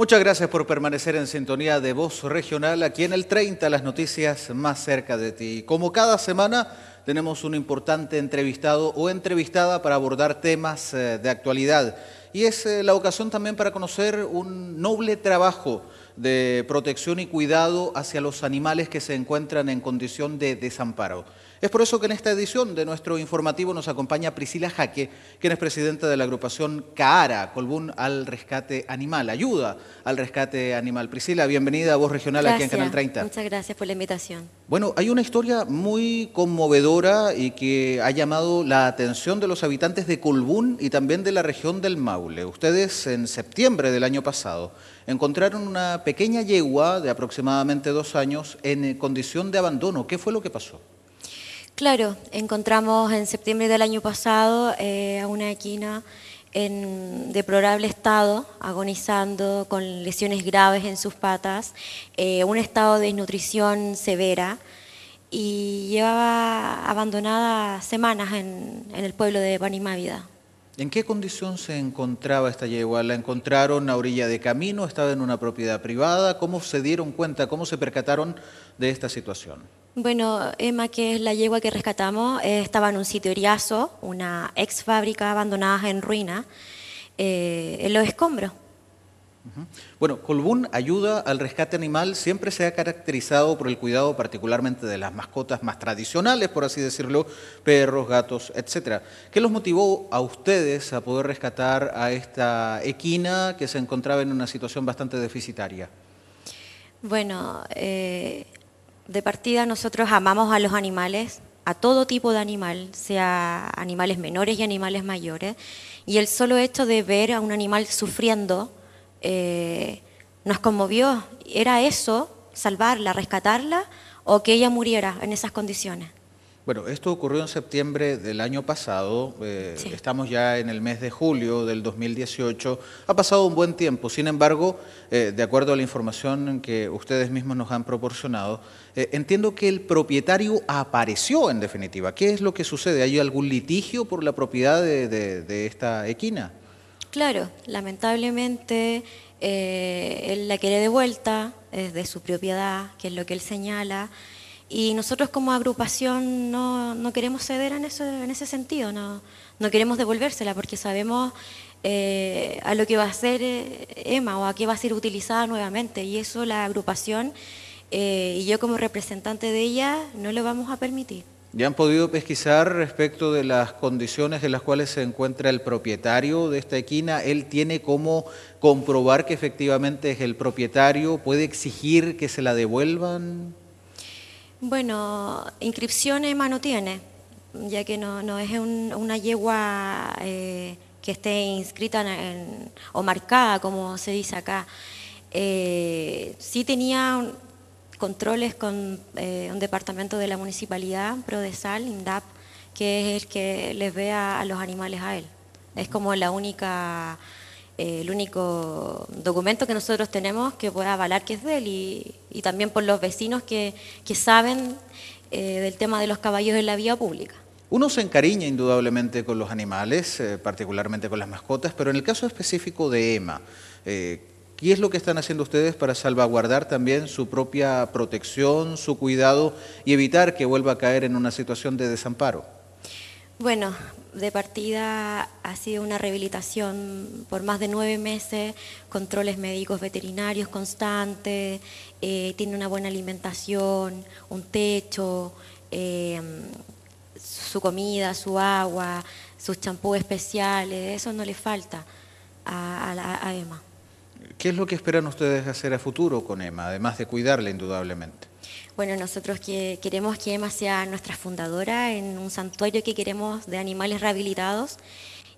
Muchas gracias por permanecer en sintonía de Voz Regional aquí en el 30, las noticias más cerca de ti. Como cada semana, tenemos un importante entrevistado o entrevistada para abordar temas eh, de actualidad. Y es eh, la ocasión también para conocer un noble trabajo de protección y cuidado hacia los animales que se encuentran en condición de desamparo. Es por eso que en esta edición de nuestro informativo nos acompaña Priscila Jaque, quien es presidenta de la agrupación CAARA, Colbún al Rescate Animal, Ayuda al Rescate Animal. Priscila, bienvenida a Voz Regional aquí en Canal 30. Muchas gracias por la invitación. Bueno, hay una historia muy conmovedora y que ha llamado la atención de los habitantes de Colbún y también de la región del Maule. Ustedes en septiembre del año pasado encontraron una pequeña yegua de aproximadamente dos años en condición de abandono. ¿Qué fue lo que pasó? Claro, encontramos en septiembre del año pasado eh, a una equina en deplorable estado, agonizando con lesiones graves en sus patas, eh, un estado de desnutrición severa y llevaba abandonada semanas en, en el pueblo de Panimávida. ¿En qué condición se encontraba esta yegua? ¿La encontraron a orilla de camino? ¿Estaba en una propiedad privada? ¿Cómo se dieron cuenta? ¿Cómo se percataron de esta situación? Bueno, Emma, que es la yegua que rescatamos, eh, estaba en un sitio heriazo, una ex fábrica abandonada en ruina, eh, en los escombros. Bueno, Colbún ayuda al rescate animal, siempre se ha caracterizado por el cuidado particularmente de las mascotas más tradicionales, por así decirlo, perros, gatos, etcétera. ¿Qué los motivó a ustedes a poder rescatar a esta equina que se encontraba en una situación bastante deficitaria? Bueno, eh, de partida nosotros amamos a los animales, a todo tipo de animal, sea animales menores y animales mayores, y el solo hecho de ver a un animal sufriendo eh, nos conmovió. Era eso, salvarla, rescatarla, o que ella muriera en esas condiciones. Bueno, esto ocurrió en septiembre del año pasado, eh, estamos ya en el mes de julio del 2018, ha pasado un buen tiempo, sin embargo, eh, de acuerdo a la información que ustedes mismos nos han proporcionado, eh, entiendo que el propietario apareció en definitiva. ¿Qué es lo que sucede? ¿Hay algún litigio por la propiedad de, esta equina? Claro, lamentablemente él la quiere de vuelta, es de su propiedad, que es lo que él señala. Y nosotros como agrupación no, no queremos ceder en, eso, en ese sentido, no, no queremos devolvérsela porque sabemos eh, a lo que va a ser EMA eh, o a qué va a ser utilizada nuevamente. Y eso la agrupación eh, y yo como representante de ella no lo vamos a permitir. ¿Ya han podido pesquisar respecto de las condiciones en las cuales se encuentra el propietario de esta equina? ¿Él tiene cómo comprobar que efectivamente es el propietario? ¿Puede exigir que se la devuelvan? Bueno, inscripción EMA no tiene, ya que no, es una yegua eh, que esté inscrita o marcada, como se dice acá. Eh, sí tenía controles con eh, un departamento de la municipalidad, PRODESAL, INDAP, que es el que les vea a los animales a él. Es como la única eh, el único documento que nosotros tenemos que pueda avalar que es de él y, también por los vecinos que, saben eh, del tema de los caballos en la vía pública. Uno se encariña indudablemente con los animales, eh, particularmente con las mascotas, pero en el caso específico de Emma, ¿qué es lo que están haciendo ustedes para salvaguardar también su propia protección, su cuidado y evitar que vuelva a caer en una situación de desamparo? Bueno, de partida ha sido una rehabilitación por más de nueve meses, controles médicos veterinarios constantes, eh, tiene una buena alimentación, un techo, em, su comida, su agua, sus champús especiales, eso no le falta a, a Emma. ¿Qué es lo que esperan ustedes hacer a futuro con Emma, además de cuidarla indudablemente? Bueno, nosotros que queremos que Emma sea nuestra fundadora en un santuario que queremos de animales rehabilitados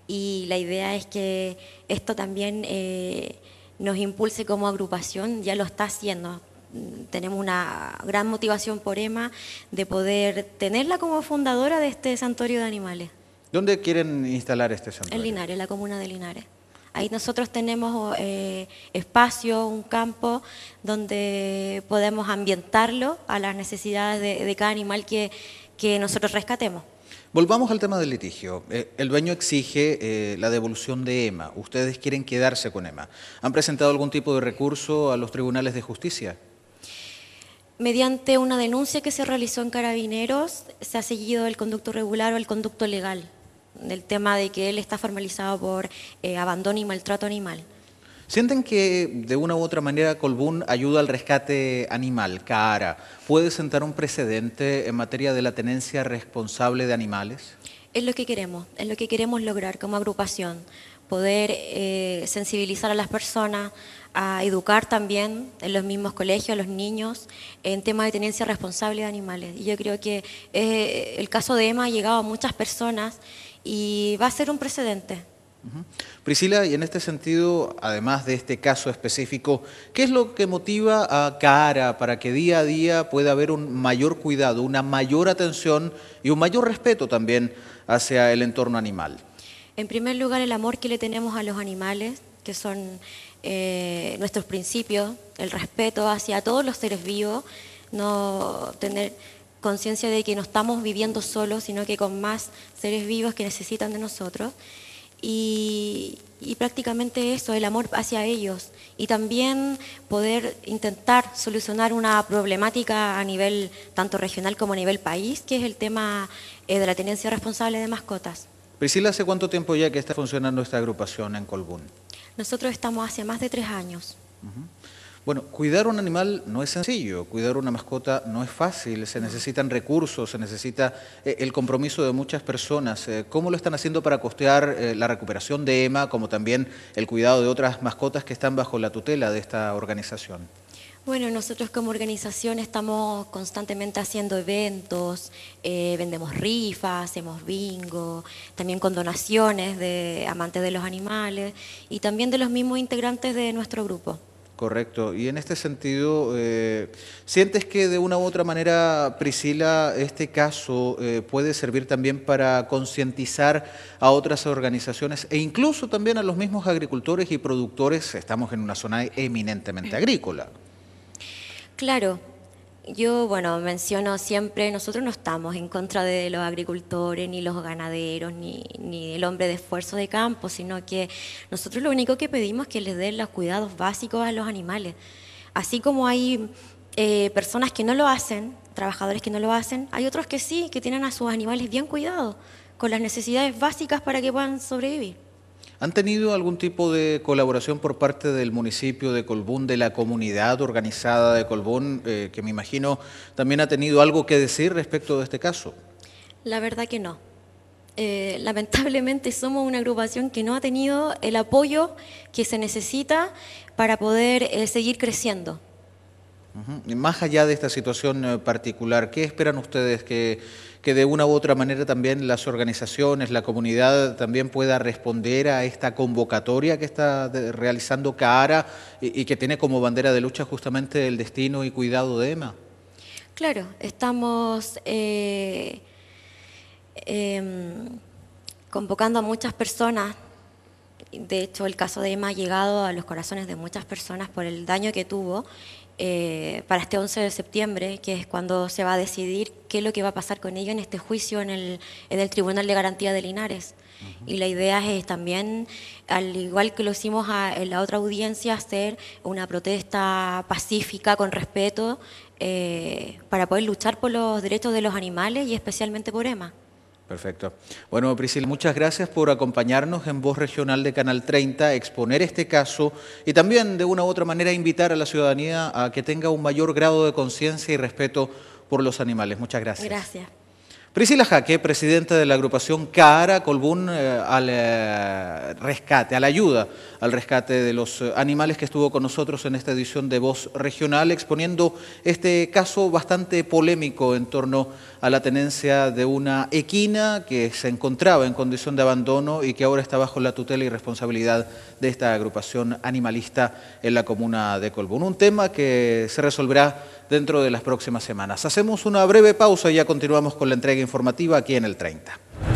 y la idea es que esto también eh, nos impulse como agrupación, ya lo está haciendo. Tenemos una gran motivación por Emma de poder tenerla como fundadora de este santuario de animales. ¿Dónde quieren instalar este santuario? En Linares, la comuna de Linares. Ahí nosotros tenemos eh, espacio, un campo donde podemos ambientarlo a las necesidades de, cada animal que, que nosotros rescatemos. Volvamos al tema del litigio. Eh, el dueño exige eh, la devolución de EMA. Ustedes quieren quedarse con EMA. ¿Han presentado algún tipo de recurso a los tribunales de justicia? Mediante una denuncia que se realizó en Carabineros, se ha seguido el conducto regular o el conducto legal del tema de que él está formalizado por eh, abandono y maltrato animal. ¿Sienten que de una u otra manera Colbún ayuda al rescate animal, cara? ¿Puede sentar un precedente en materia de la tenencia responsable de animales? Es lo que queremos, es lo que queremos lograr como agrupación, poder eh, sensibilizar a las personas, a educar también en los mismos colegios, a los niños, en tema de tenencia responsable de animales. Y yo creo que eh, el caso de Emma ha llegado a muchas personas y va a ser un precedente. Priscila, y en este sentido, además de este caso específico, ¿qué es lo que motiva a cara para que día a día pueda haber un mayor cuidado, una mayor atención y un mayor respeto también hacia el entorno animal? En primer lugar, el amor que le tenemos a los animales, que son eh, nuestros principios, el respeto hacia todos los seres vivos, no tener conciencia de que no estamos viviendo solos, sino que con más seres vivos que necesitan de nosotros. Y, prácticamente eso, el amor hacia ellos. Y también poder intentar solucionar una problemática a nivel tanto regional como a nivel país, que es el tema eh, de la tenencia responsable de mascotas. Priscila, ¿hace cuánto tiempo ya que está funcionando esta agrupación en Colbún? Nosotros estamos hace más de tres años. Bueno, cuidar un animal no es sencillo, cuidar una mascota no es fácil, se necesitan recursos, se necesita eh, el compromiso de muchas personas. Eh, ¿Cómo lo están haciendo para costear eh, la recuperación de Emma, como también el cuidado de otras mascotas que están bajo la tutela de esta organización? Bueno, nosotros como organización estamos constantemente haciendo eventos, vendemos rifas, hacemos bingo, también con donaciones de amantes de los animales y también de los mismos integrantes de nuestro grupo. Correcto. Y en este sentido, eh, ¿sientes que de una u otra manera, Priscila, este caso eh, puede servir también para concientizar a otras organizaciones e incluso también a los mismos agricultores y productores? Estamos en una zona eminentemente agrícola. Claro, yo, bueno, menciono siempre, nosotros no estamos en contra de los agricultores, ni los ganaderos, ni, ni el hombre de esfuerzo de campo, sino que nosotros lo único que pedimos es que les den los cuidados básicos a los animales. Así como hay eh, personas que no lo hacen, trabajadores que no lo hacen, hay otros que sí, que tienen a sus animales bien cuidados, con las necesidades básicas para que puedan sobrevivir. ¿Han tenido algún tipo de colaboración por parte del municipio de Colbún, de la comunidad organizada de Colbún, eh, que me imagino también ha tenido algo que decir respecto de este caso? La verdad que no. Eh, lamentablemente somos una agrupación que no ha tenido el apoyo que se necesita para poder eh, seguir creciendo. más allá de esta situación particular, ¿qué esperan ustedes que que de una u otra manera también las organizaciones, la comunidad también pueda responder a esta convocatoria que está realizando cara y, que tiene como bandera de lucha justamente el destino y cuidado de Emma. Claro, estamos eh, em, convocando a muchas personas. De hecho, el caso de Emma ha llegado a los corazones de muchas personas por el daño que tuvo eh, para este 11 de septiembre, que es cuando se va a decidir qué es lo que va a pasar con ella en este juicio en el, Tribunal de Garantía de Linares. Y la idea es también, al igual que lo hicimos en la otra audiencia, hacer una protesta pacífica, con respeto, eh, para poder luchar por los derechos de los animales y especialmente por EMA. Perfecto. Bueno, Priscila, muchas gracias por acompañarnos en Voz Regional de Canal 30, exponer este caso y también de una u otra manera invitar a la ciudadanía a que tenga un mayor grado de conciencia y respeto por los animales. Muchas gracias. Gracias. Priscila Jaque, presidenta de la agrupación Cara Colbún eh, al eh, rescate, a la ayuda al rescate de los eh, animales que estuvo con nosotros en esta edición de Voz Regional, exponiendo este caso bastante polémico en torno a la tenencia de una equina que se encontraba en condición de abandono y que ahora está bajo la tutela y responsabilidad de esta agrupación animalista en la comuna de Colbún. Un tema que se resolverá dentro de las próximas semanas. Hacemos una breve pausa y ya continuamos con la entrega informativa aquí en el 30.